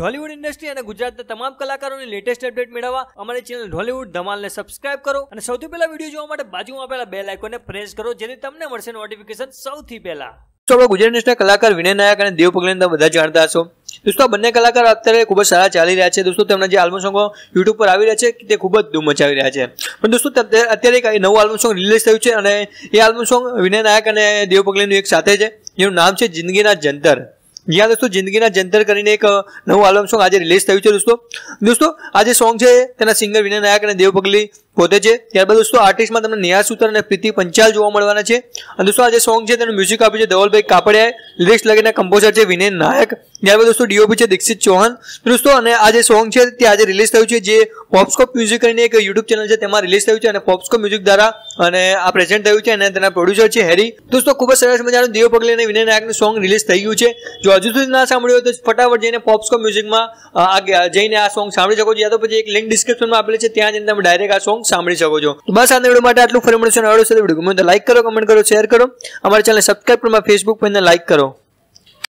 Dhollywood industry અને ગુજરાતના તમામ કલાકારોની લેટેસ્ટ અપડેટ મેળવવા અમારી ચેનલ ઢોલિવૂડ ધમાલને સબસ્ક્રાઇબ કરો અને સૌથી પહેલા વિડીયો જોવા માટે બાજુમાં આપેલા બે આઇકોનને પ્રેસ કરો જેથી તમને મળશે નોટિફિકેશન સૌથી પહેલા તો આપણે ગુજરાત ઇન્ડસ્ટ્રીના કલાકાર વિનય નાયક અને દેવ પગલેને બધા જાણતા હશો દોસ્તો આ બંને કલાકાર અત્યારે ખૂબ જ સારા ચાલી રહ્યા છે દોસ્તો તેમના જે આલ્બમ સોંગો યુટ્યુબ પર આવી રહ્યા છે તે ખૂબ જ ધૂમ મચાવી રહ્યા છે પણ દોસ્તો અત્યારે એક નવું આલ્બમ સોંગ રિલીઝ થયું છે અને એ આલ્બમ સોંગ વિનય નાયક અને દેવ પગલેનું એક સાથે છે જેનું નામ છે જિંદગીના જંતર જ્યાં દોસ્તો જિંદગીના જંતર કરીને એક નવું આલ્બમ સોંગ આજે રિલીઝ થયું છે દોસ્તો દોસ્તો આજે સોંગ છે તેના સિંગર વિનય નાયક અને દેવ પગલી પોતે છે ત્યારબાદ દોસ્તો આર્ટિસ્ટમાં તમને નેહા સુતર અને પ્રીતિ પંચાલ જોવા મળવાના છે અને દોસ્તો આ જે સોંગ છે તેનું મ્યુઝિક આપ્યું છે ધવલભાઈ કાપડિયાએ લિરિક્સ લગીને કમ્પોઝર છે વિનય નાયક ત્યારબાદ દોસ્તો ડીઓપી છે દીક્ષિત ચૌહાણ દોસ્તો અને આ જે સોંગ છે તે આજે રિલીઝ થયું છે જે પોપ્સકોપ મ્યુઝિક કરીને એક યુટ્યુબ ચેનલ છે તેમાં રિલીઝ થયું છે અને પોપ્સકોપ મ્યુઝિક દ્વારા અને આ પ્રેઝન્ટ થયું છે અને તેના પ્રોડ્યુસર છે હેરી દોસ્તો ખૂબ જ સરસ મજાનું દેવ પગલે અને વિનય નાયકનું સોંગ રિલીઝ થઈ ગયું છે જો હજુ સુધી ના સાંભળ્યું હોય તો ફટાફટ જઈને પોપ્સકોપ મ્યુઝિકમાં જઈને આ સોંગ સાંભળી શકો છો યા તો પછી એક લિંક ડિસ્ક્રિપ્શનમાં આપેલી છે ત્યાં જઈને તમે ડાયરેક્ટ આ સોંગ સોંગ સાંભળી શકો છો બસ આના વિડીયો માટે આટલું ફરી મળશે આવડે લાઈક કરો કમેન્ટ કરો શેર કરો અમારા ચેનલ સબસ્ક્રાઈબ કરો ફેસબુક પર લાઈક કરો